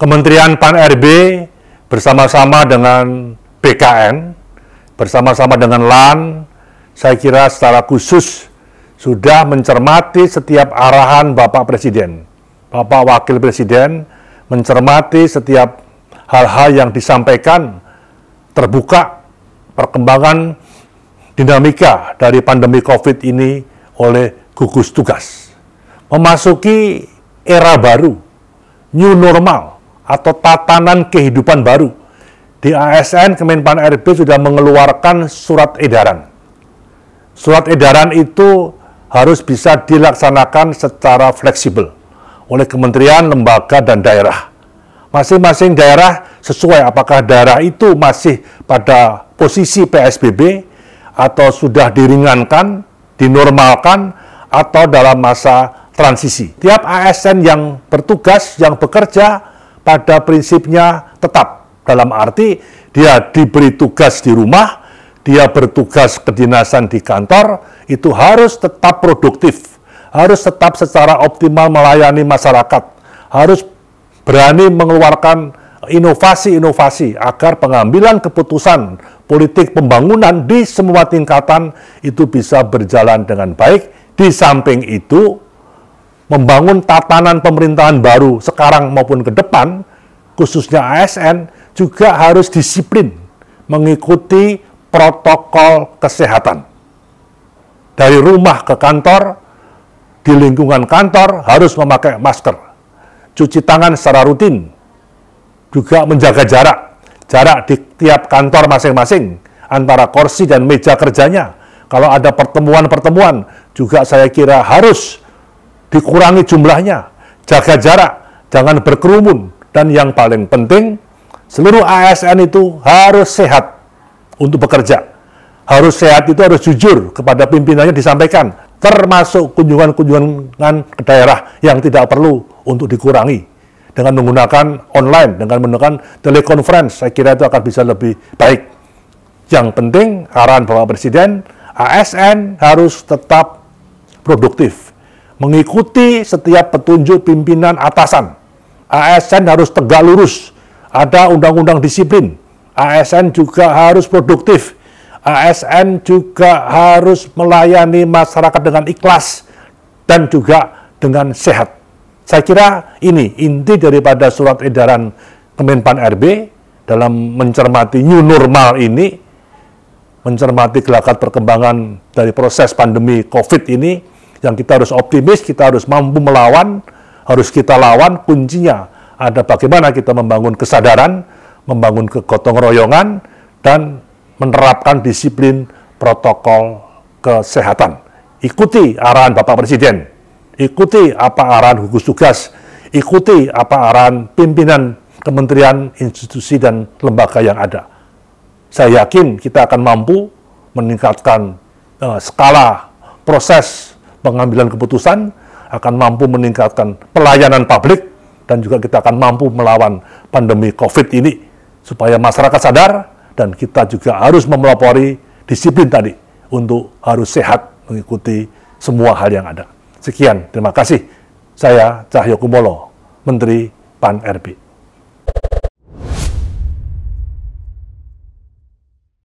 Kementerian Pan-RB bersama-sama dengan BKN, bersama-sama dengan LAN, saya kira secara khusus sudah mencermati setiap arahan Bapak Presiden, Bapak Wakil Presiden, mencermati setiap hal-hal yang disampaikan, terbuka perkembangan dinamika dari pandemi COVID ini oleh gugus tugas. Memasuki era baru, new normal, atau tatanan kehidupan baru. Di ASN Kemenpan RB sudah mengeluarkan surat edaran. Surat edaran itu harus bisa dilaksanakan secara fleksibel oleh kementerian, lembaga, dan daerah. Masing-masing daerah sesuai apakah daerah itu masih pada posisi PSBB atau sudah diringankan, dinormalkan, atau dalam masa transisi. Tiap ASN yang bertugas, yang bekerja, pada prinsipnya tetap. Dalam arti dia diberi tugas di rumah, dia bertugas kedinasan di kantor, itu harus tetap produktif, harus tetap secara optimal melayani masyarakat, harus berani mengeluarkan inovasi-inovasi agar pengambilan keputusan politik pembangunan di semua tingkatan itu bisa berjalan dengan baik. Di samping itu, membangun tatanan pemerintahan baru sekarang maupun ke depan, khususnya ASN, juga harus disiplin mengikuti protokol kesehatan. Dari rumah ke kantor, di lingkungan kantor harus memakai masker, cuci tangan secara rutin, juga menjaga jarak, jarak di tiap kantor masing-masing antara kursi dan meja kerjanya. Kalau ada pertemuan-pertemuan, juga saya kira harus dikurangi jumlahnya, jaga jarak, jangan berkerumun, dan yang paling penting, seluruh ASN itu harus sehat untuk bekerja. Harus sehat itu harus jujur kepada pimpinannya disampaikan, termasuk kunjungan-kunjungan ke daerah yang tidak perlu untuk dikurangi. Dengan menggunakan online, dengan menggunakan telekonferensi, saya kira itu akan bisa lebih baik. Yang penting, arahan Bapak Presiden, ASN harus tetap produktif, mengikuti setiap petunjuk pimpinan atasan. ASN harus tegak lurus, ada undang-undang disiplin. ASN juga harus produktif. ASN juga harus melayani masyarakat dengan ikhlas dan juga dengan sehat. Saya kira ini inti daripada surat edaran Kemenpan RB dalam mencermati new normal ini, mencermati gelagat perkembangan dari proses pandemi COVID ini, yang kita harus optimis, kita harus mampu melawan, harus kita lawan. Kuncinya ada bagaimana kita membangun kesadaran, membangun kegotong royongan, dan menerapkan disiplin protokol kesehatan. Ikuti arahan Bapak Presiden, ikuti apa arahan gugus tugas, ikuti apa arahan pimpinan kementerian, institusi, dan lembaga yang ada. Saya yakin kita akan mampu meningkatkan uh, skala proses pengambilan keputusan, akan mampu meningkatkan pelayanan publik, dan juga kita akan mampu melawan pandemi COVID ini, supaya masyarakat sadar, dan kita juga harus memelopori disiplin tadi, untuk harus sehat mengikuti semua hal yang ada. Sekian, terima kasih. Saya Cahyo Kumolo, Menteri PAN-RB.